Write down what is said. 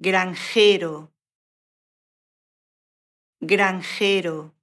granjero, granjero.